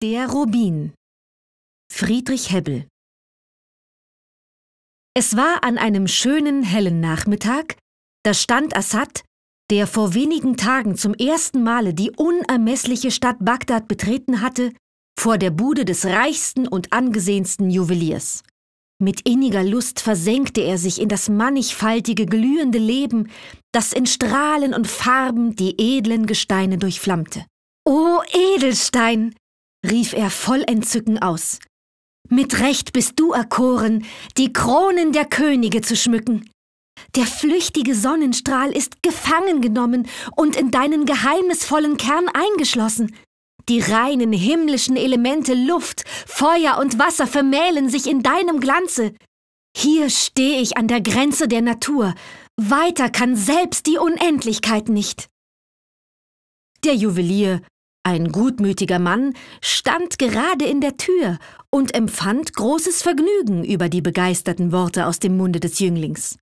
Der Rubin Friedrich Hebbel Es war an einem schönen, hellen Nachmittag, da stand Assad, der vor wenigen Tagen zum ersten Male die unermessliche Stadt Bagdad betreten hatte, vor der Bude des reichsten und angesehensten Juweliers. Mit inniger Lust versenkte er sich in das mannigfaltige, glühende Leben, das in Strahlen und Farben die edlen Gesteine durchflammte. O Edelstein, rief er voll Entzücken aus. Mit Recht bist du erkoren, die Kronen der Könige zu schmücken. Der flüchtige Sonnenstrahl ist gefangen genommen und in deinen geheimnisvollen Kern eingeschlossen. Die reinen himmlischen Elemente Luft, Feuer und Wasser vermählen sich in deinem Glanze. Hier stehe ich an der Grenze der Natur. Weiter kann selbst die Unendlichkeit nicht. Der Juwelier ein gutmütiger Mann stand gerade in der Tür und empfand großes Vergnügen über die begeisterten Worte aus dem Munde des Jünglings.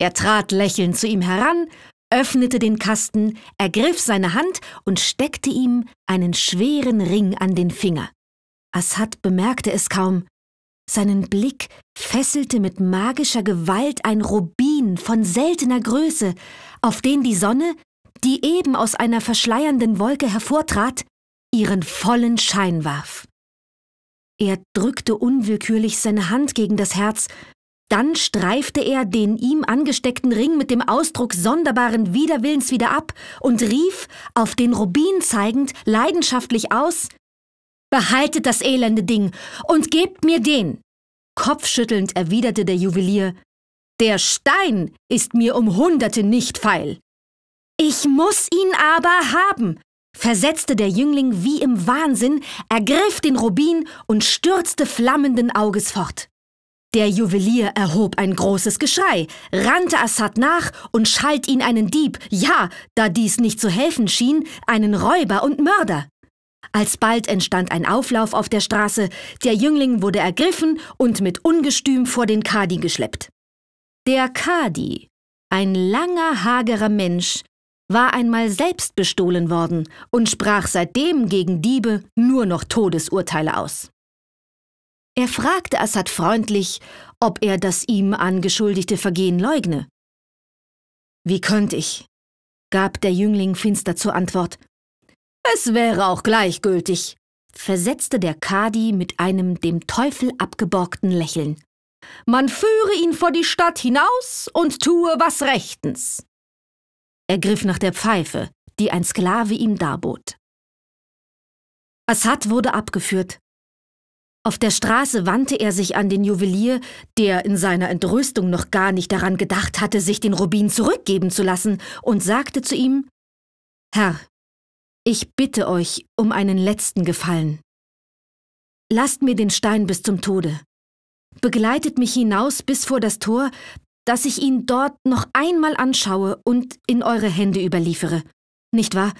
Er trat lächelnd zu ihm heran, öffnete den Kasten, ergriff seine Hand und steckte ihm einen schweren Ring an den Finger. Assad bemerkte es kaum. Seinen Blick fesselte mit magischer Gewalt ein Rubin von seltener Größe, auf den die Sonne die eben aus einer verschleiernden Wolke hervortrat, ihren vollen Schein warf. Er drückte unwillkürlich seine Hand gegen das Herz, dann streifte er den ihm angesteckten Ring mit dem Ausdruck sonderbaren Widerwillens wieder ab und rief, auf den Rubin zeigend, leidenschaftlich aus Behaltet das elende Ding und gebt mir den. Kopfschüttelnd erwiderte der Juwelier Der Stein ist mir um Hunderte nicht feil. Ich muss ihn aber haben, versetzte der Jüngling wie im Wahnsinn, ergriff den Rubin und stürzte flammenden Auges fort. Der Juwelier erhob ein großes Geschrei, rannte Assad nach und schalt ihn einen Dieb, ja, da dies nicht zu helfen schien, einen Räuber und Mörder. Alsbald entstand ein Auflauf auf der Straße, der Jüngling wurde ergriffen und mit Ungestüm vor den Kadi geschleppt. Der Kadi, ein langer, hagerer Mensch, war einmal selbst bestohlen worden und sprach seitdem gegen Diebe nur noch Todesurteile aus. Er fragte Assad freundlich, ob er das ihm angeschuldigte Vergehen leugne. Wie könnt ich? gab der Jüngling finster zur Antwort. Es wäre auch gleichgültig, versetzte der Kadi mit einem dem Teufel abgeborgten Lächeln. Man führe ihn vor die Stadt hinaus und tue was rechtens. Er griff nach der Pfeife, die ein Sklave ihm darbot. Assad wurde abgeführt. Auf der Straße wandte er sich an den Juwelier, der in seiner Entrüstung noch gar nicht daran gedacht hatte, sich den Rubin zurückgeben zu lassen, und sagte zu ihm Herr, ich bitte euch um einen letzten Gefallen. Lasst mir den Stein bis zum Tode. Begleitet mich hinaus bis vor das Tor, dass ich ihn dort noch einmal anschaue und in eure Hände überliefere. Nicht wahr?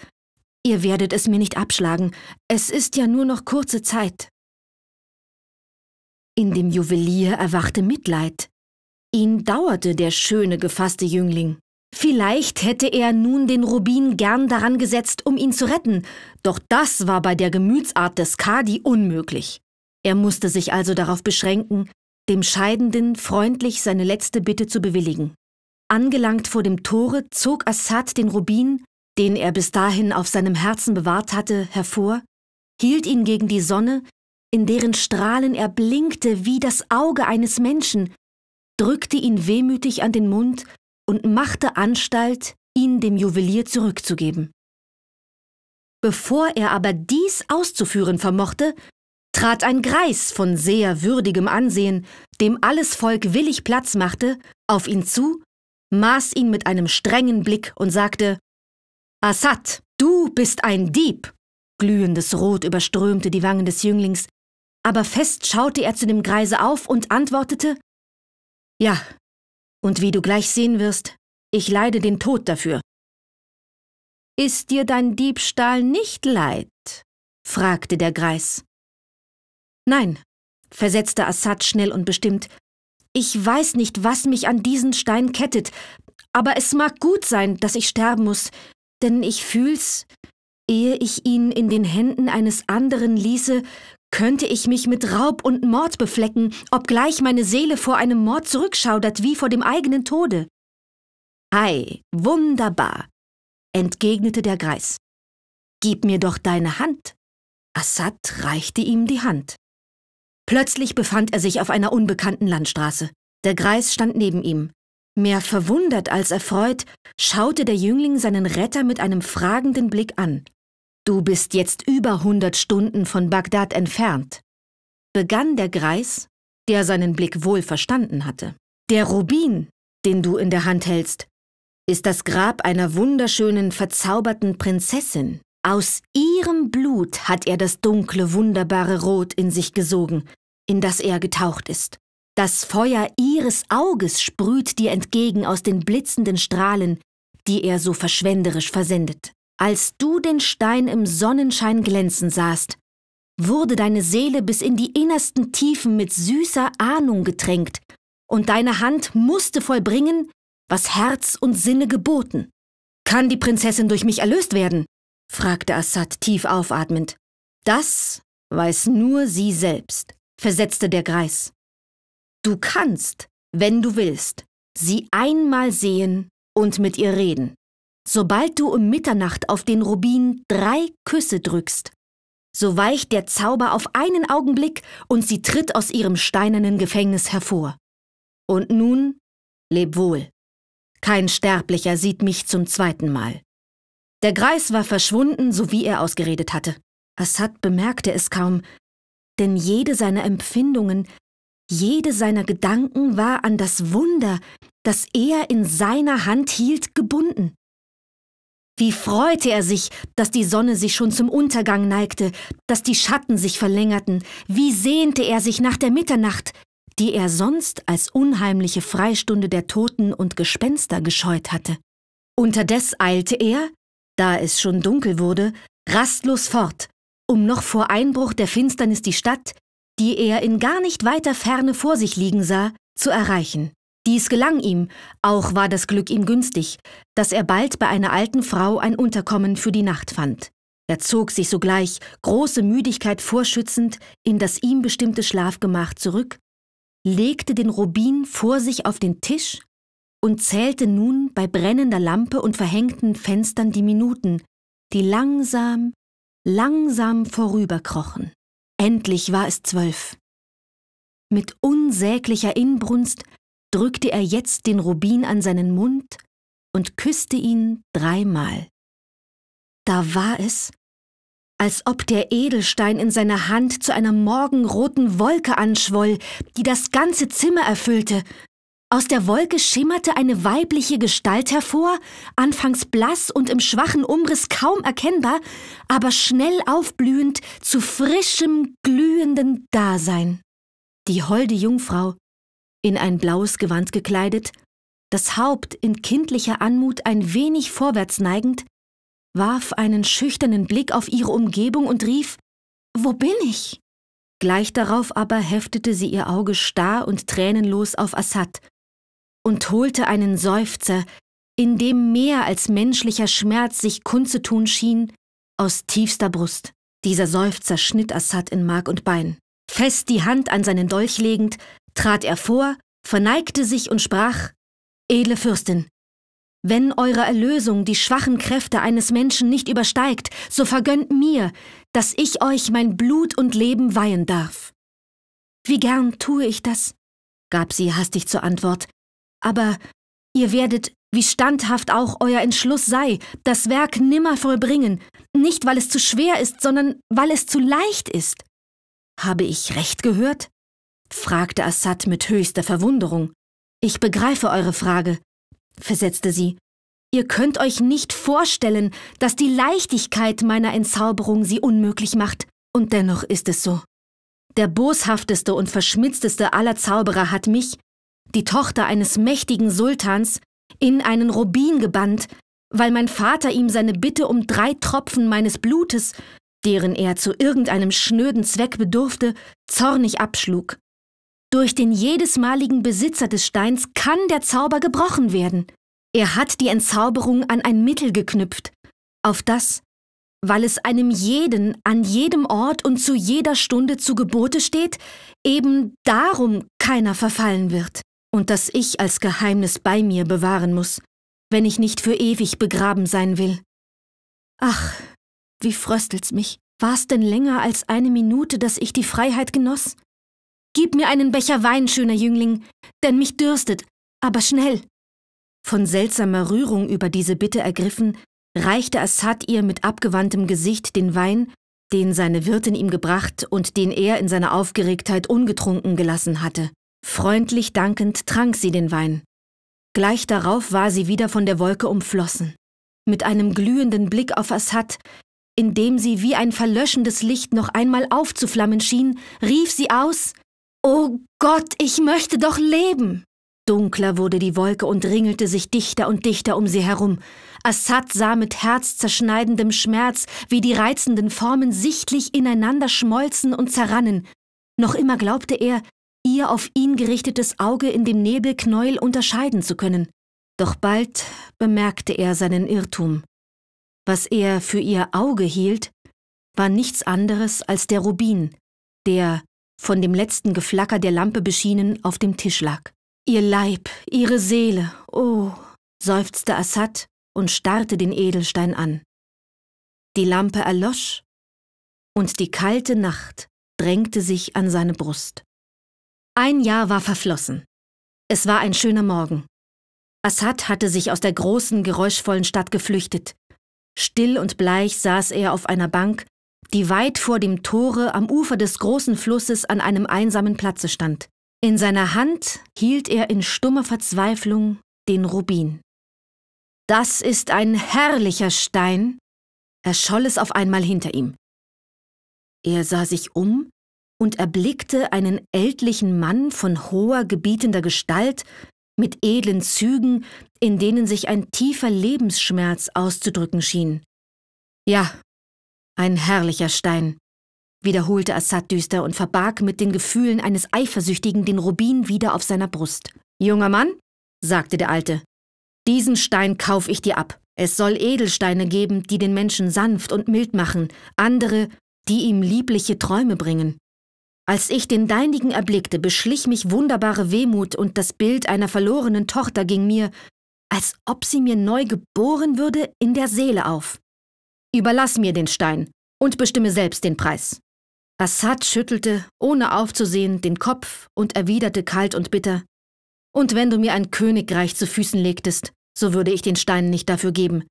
Ihr werdet es mir nicht abschlagen. Es ist ja nur noch kurze Zeit. In dem Juwelier erwachte Mitleid. Ihn dauerte der schöne, gefasste Jüngling. Vielleicht hätte er nun den Rubin gern daran gesetzt, um ihn zu retten, doch das war bei der Gemütsart des Kadi unmöglich. Er musste sich also darauf beschränken, dem Scheidenden freundlich seine letzte Bitte zu bewilligen. Angelangt vor dem Tore zog Assad den Rubin, den er bis dahin auf seinem Herzen bewahrt hatte, hervor, hielt ihn gegen die Sonne, in deren Strahlen er blinkte wie das Auge eines Menschen, drückte ihn wehmütig an den Mund und machte Anstalt, ihn dem Juwelier zurückzugeben. Bevor er aber dies auszuführen vermochte, trat ein Greis von sehr würdigem Ansehen, dem alles Volk willig Platz machte, auf ihn zu, maß ihn mit einem strengen Blick und sagte Assad, du bist ein Dieb. Glühendes Rot überströmte die Wangen des Jünglings, aber fest schaute er zu dem Greise auf und antwortete Ja, und wie du gleich sehen wirst, ich leide den Tod dafür. Ist dir dein Diebstahl nicht leid? fragte der Greis. Nein, versetzte Assad schnell und bestimmt. Ich weiß nicht, was mich an diesen Stein kettet, aber es mag gut sein, dass ich sterben muss, denn ich fühl's. Ehe ich ihn in den Händen eines anderen ließe, könnte ich mich mit Raub und Mord beflecken, obgleich meine Seele vor einem Mord zurückschaudert wie vor dem eigenen Tode. Ei, wunderbar, entgegnete der Greis. Gib mir doch deine Hand. Assad reichte ihm die Hand. Plötzlich befand er sich auf einer unbekannten Landstraße. Der Greis stand neben ihm. Mehr verwundert als erfreut schaute der Jüngling seinen Retter mit einem fragenden Blick an. Du bist jetzt über hundert Stunden von Bagdad entfernt, begann der Greis, der seinen Blick wohl verstanden hatte. Der Rubin, den du in der Hand hältst, ist das Grab einer wunderschönen, verzauberten Prinzessin. Aus ihrem Blut hat er das dunkle, wunderbare Rot in sich gesogen, in das er getaucht ist. Das Feuer ihres Auges sprüht dir entgegen aus den blitzenden Strahlen, die er so verschwenderisch versendet. Als du den Stein im Sonnenschein glänzen sahst, wurde deine Seele bis in die innersten Tiefen mit süßer Ahnung getränkt, und deine Hand musste vollbringen, was Herz und Sinne geboten. Kann die Prinzessin durch mich erlöst werden? fragte Assad tief aufatmend. Das weiß nur sie selbst versetzte der Greis. Du kannst, wenn du willst, sie einmal sehen und mit ihr reden. Sobald du um Mitternacht auf den Rubin drei Küsse drückst, so weicht der Zauber auf einen Augenblick und sie tritt aus ihrem steinernen Gefängnis hervor. Und nun, leb wohl. Kein Sterblicher sieht mich zum zweiten Mal. Der Greis war verschwunden, so wie er ausgeredet hatte. Assad bemerkte es kaum, denn jede seiner Empfindungen, jede seiner Gedanken war an das Wunder, das er in seiner Hand hielt, gebunden. Wie freute er sich, dass die Sonne sich schon zum Untergang neigte, dass die Schatten sich verlängerten, wie sehnte er sich nach der Mitternacht, die er sonst als unheimliche Freistunde der Toten und Gespenster gescheut hatte. Unterdes eilte er, da es schon dunkel wurde, rastlos fort, um noch vor Einbruch der Finsternis die Stadt, die er in gar nicht weiter Ferne vor sich liegen sah, zu erreichen. Dies gelang ihm, auch war das Glück ihm günstig, dass er bald bei einer alten Frau ein Unterkommen für die Nacht fand. Er zog sich sogleich, große Müdigkeit vorschützend, in das ihm bestimmte Schlafgemach zurück, legte den Rubin vor sich auf den Tisch und zählte nun bei brennender Lampe und verhängten Fenstern die Minuten, die langsam, langsam vorüberkrochen. Endlich war es zwölf. Mit unsäglicher Inbrunst drückte er jetzt den Rubin an seinen Mund und küsste ihn dreimal. Da war es, als ob der Edelstein in seiner Hand zu einer morgenroten Wolke anschwoll, die das ganze Zimmer erfüllte aus der Wolke schimmerte eine weibliche Gestalt hervor, anfangs blass und im schwachen Umriss kaum erkennbar, aber schnell aufblühend zu frischem, glühenden Dasein. Die holde Jungfrau, in ein blaues Gewand gekleidet, das Haupt in kindlicher Anmut ein wenig vorwärts neigend, warf einen schüchternen Blick auf ihre Umgebung und rief Wo bin ich? Gleich darauf aber heftete sie ihr Auge starr und tränenlos auf Assad, und holte einen Seufzer, in dem mehr als menschlicher Schmerz sich kundzutun schien, aus tiefster Brust. Dieser Seufzer schnitt Assad in Mark und Bein. Fest die Hand an seinen Dolch legend, trat er vor, verneigte sich und sprach Edle Fürstin, wenn eure Erlösung die schwachen Kräfte eines Menschen nicht übersteigt, so vergönnt mir, dass ich euch mein Blut und Leben weihen darf. Wie gern tue ich das? gab sie hastig zur Antwort, aber ihr werdet, wie standhaft auch euer Entschluss sei, das Werk nimmer vollbringen, nicht weil es zu schwer ist, sondern weil es zu leicht ist. Habe ich recht gehört? fragte Assad mit höchster Verwunderung. Ich begreife eure Frage, versetzte sie. Ihr könnt euch nicht vorstellen, dass die Leichtigkeit meiner Entzauberung sie unmöglich macht, und dennoch ist es so. Der boshafteste und verschmitzteste aller Zauberer hat mich, die Tochter eines mächtigen Sultans, in einen Rubin gebannt, weil mein Vater ihm seine Bitte um drei Tropfen meines Blutes, deren er zu irgendeinem schnöden Zweck bedurfte, zornig abschlug. Durch den jedesmaligen Besitzer des Steins kann der Zauber gebrochen werden. Er hat die Entzauberung an ein Mittel geknüpft, auf das, weil es einem jeden an jedem Ort und zu jeder Stunde zu Gebote steht, eben darum keiner verfallen wird und das ich als Geheimnis bei mir bewahren muss, wenn ich nicht für ewig begraben sein will. Ach, wie fröstelt's mich. War's denn länger als eine Minute, dass ich die Freiheit genoss? Gib mir einen Becher Wein, schöner Jüngling, denn mich dürstet, aber schnell. Von seltsamer Rührung über diese Bitte ergriffen, reichte Assad ihr mit abgewandtem Gesicht den Wein, den seine Wirtin ihm gebracht und den er in seiner Aufgeregtheit ungetrunken gelassen hatte. Freundlich dankend trank sie den Wein. Gleich darauf war sie wieder von der Wolke umflossen. Mit einem glühenden Blick auf Assad, in dem sie wie ein verlöschendes Licht noch einmal aufzuflammen schien, rief sie aus Oh Gott, ich möchte doch leben. Dunkler wurde die Wolke und ringelte sich dichter und dichter um sie herum. Assad sah mit herzzerschneidendem Schmerz, wie die reizenden Formen sichtlich ineinander schmolzen und zerrannen. Noch immer glaubte er, ihr auf ihn gerichtetes Auge in dem Nebelknäuel unterscheiden zu können. Doch bald bemerkte er seinen Irrtum. Was er für ihr Auge hielt, war nichts anderes als der Rubin, der, von dem letzten Geflacker der Lampe beschienen, auf dem Tisch lag. Ihr Leib, ihre Seele, oh, seufzte Assad und starrte den Edelstein an. Die Lampe erlosch und die kalte Nacht drängte sich an seine Brust. Ein Jahr war verflossen. Es war ein schöner Morgen. Assad hatte sich aus der großen, geräuschvollen Stadt geflüchtet. Still und bleich saß er auf einer Bank, die weit vor dem Tore am Ufer des großen Flusses an einem einsamen Platze stand. In seiner Hand hielt er in stummer Verzweiflung den Rubin. Das ist ein herrlicher Stein, erscholl es auf einmal hinter ihm. Er sah sich um und erblickte einen ältlichen Mann von hoher, gebietender Gestalt, mit edlen Zügen, in denen sich ein tiefer Lebensschmerz auszudrücken schien. Ja, ein herrlicher Stein, wiederholte Assad düster und verbarg mit den Gefühlen eines Eifersüchtigen den Rubin wieder auf seiner Brust. Junger Mann, sagte der Alte, diesen Stein kauf ich dir ab. Es soll Edelsteine geben, die den Menschen sanft und mild machen, andere, die ihm liebliche Träume bringen. Als ich den deinigen erblickte, beschlich mich wunderbare Wehmut und das Bild einer verlorenen Tochter ging mir, als ob sie mir neu geboren würde, in der Seele auf. Überlass mir den Stein und bestimme selbst den Preis. Assad schüttelte, ohne aufzusehen, den Kopf und erwiderte kalt und bitter, Und wenn du mir ein Königreich zu Füßen legtest, so würde ich den Stein nicht dafür geben.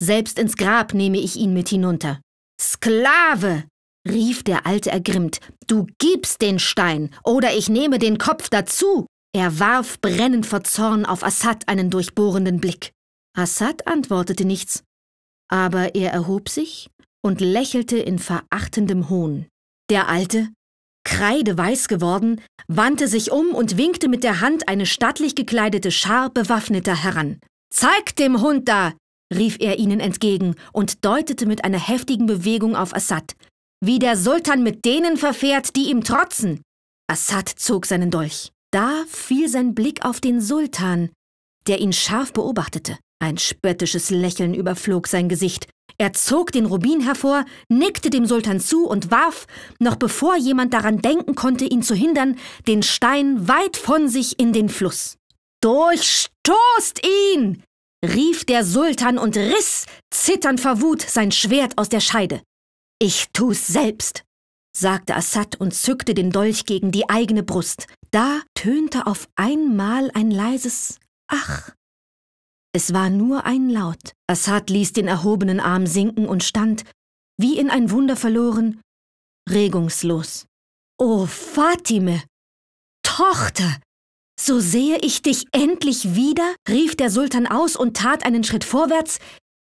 Selbst ins Grab nehme ich ihn mit hinunter. Sklave! rief der Alte ergrimmt. Du gibst den Stein, oder ich nehme den Kopf dazu. Er warf brennend vor Zorn auf Assad einen durchbohrenden Blick. Assad antwortete nichts, aber er erhob sich und lächelte in verachtendem Hohn. Der Alte, kreideweiß geworden, wandte sich um und winkte mit der Hand eine stattlich gekleidete Schar Bewaffneter heran. Zeig dem Hund da! rief er ihnen entgegen und deutete mit einer heftigen Bewegung auf Assad wie der Sultan mit denen verfährt, die ihm trotzen. Assad zog seinen Dolch. Da fiel sein Blick auf den Sultan, der ihn scharf beobachtete. Ein spöttisches Lächeln überflog sein Gesicht. Er zog den Rubin hervor, nickte dem Sultan zu und warf, noch bevor jemand daran denken konnte, ihn zu hindern, den Stein weit von sich in den Fluss. Durchstoßt ihn! rief der Sultan und riss, zitternd vor Wut, sein Schwert aus der Scheide. Ich tu's selbst, sagte Assad und zückte den Dolch gegen die eigene Brust. Da tönte auf einmal ein leises Ach. Es war nur ein Laut. Assad ließ den erhobenen Arm sinken und stand, wie in ein Wunder verloren, regungslos. O Fatime, Tochter, so sehe ich dich endlich wieder, rief der Sultan aus und tat einen Schritt vorwärts,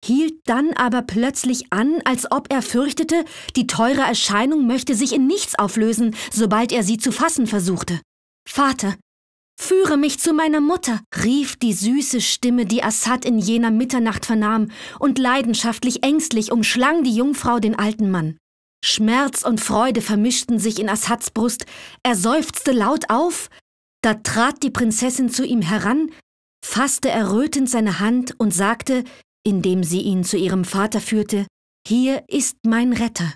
hielt dann aber plötzlich an, als ob er fürchtete, die teure Erscheinung möchte sich in nichts auflösen, sobald er sie zu fassen versuchte. Vater, führe mich zu meiner Mutter, rief die süße Stimme, die Assad in jener Mitternacht vernahm, und leidenschaftlich ängstlich umschlang die Jungfrau den alten Mann. Schmerz und Freude vermischten sich in Assads Brust, er seufzte laut auf, da trat die Prinzessin zu ihm heran, fasste errötend seine Hand und sagte, indem sie ihn zu ihrem Vater führte, Hier ist mein Retter.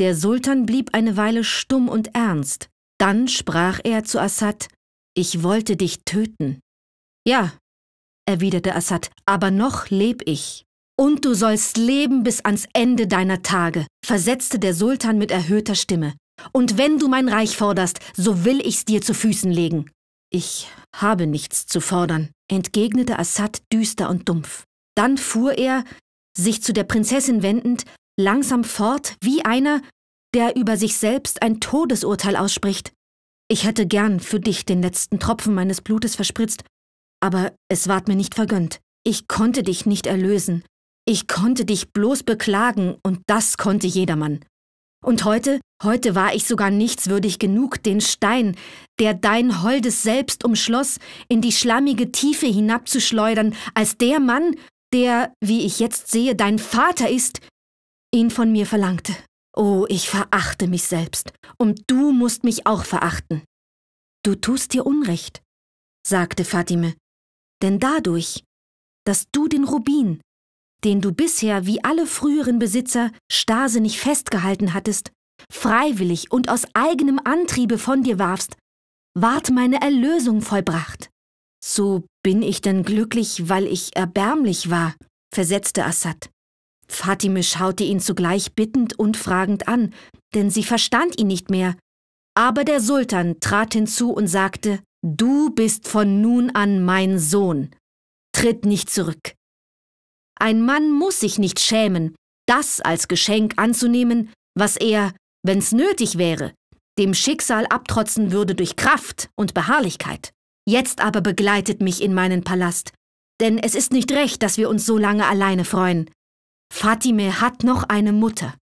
Der Sultan blieb eine Weile stumm und ernst, dann sprach er zu Assad, Ich wollte dich töten. Ja, erwiderte Assad, aber noch leb ich. Und du sollst leben bis ans Ende deiner Tage, versetzte der Sultan mit erhöhter Stimme. Und wenn du mein Reich forderst, so will ich's dir zu Füßen legen. Ich habe nichts zu fordern, entgegnete Assad düster und dumpf. Dann fuhr er, sich zu der Prinzessin wendend, langsam fort wie einer, der über sich selbst ein Todesurteil ausspricht. Ich hätte gern für dich den letzten Tropfen meines Blutes verspritzt, aber es ward mir nicht vergönnt. Ich konnte dich nicht erlösen. Ich konnte dich bloß beklagen, und das konnte jedermann. Und heute, heute war ich sogar nichtswürdig genug, den Stein, der dein holdes Selbst umschloss, in die schlammige Tiefe hinabzuschleudern, als der Mann, der, wie ich jetzt sehe, dein Vater ist, ihn von mir verlangte. Oh, ich verachte mich selbst, und du musst mich auch verachten. Du tust dir Unrecht, sagte Fatime, denn dadurch, dass du den Rubin, den du bisher wie alle früheren Besitzer starrsinnig festgehalten hattest, freiwillig und aus eigenem Antriebe von dir warfst, ward meine Erlösung vollbracht. So bin ich denn glücklich, weil ich erbärmlich war, versetzte Assad. Fatime schaute ihn zugleich bittend und fragend an, denn sie verstand ihn nicht mehr. Aber der Sultan trat hinzu und sagte, Du bist von nun an mein Sohn. Tritt nicht zurück. Ein Mann muss sich nicht schämen, das als Geschenk anzunehmen, was er, wenn's nötig wäre, dem Schicksal abtrotzen würde durch Kraft und Beharrlichkeit. Jetzt aber begleitet mich in meinen Palast, denn es ist nicht recht, dass wir uns so lange alleine freuen. Fatime hat noch eine Mutter.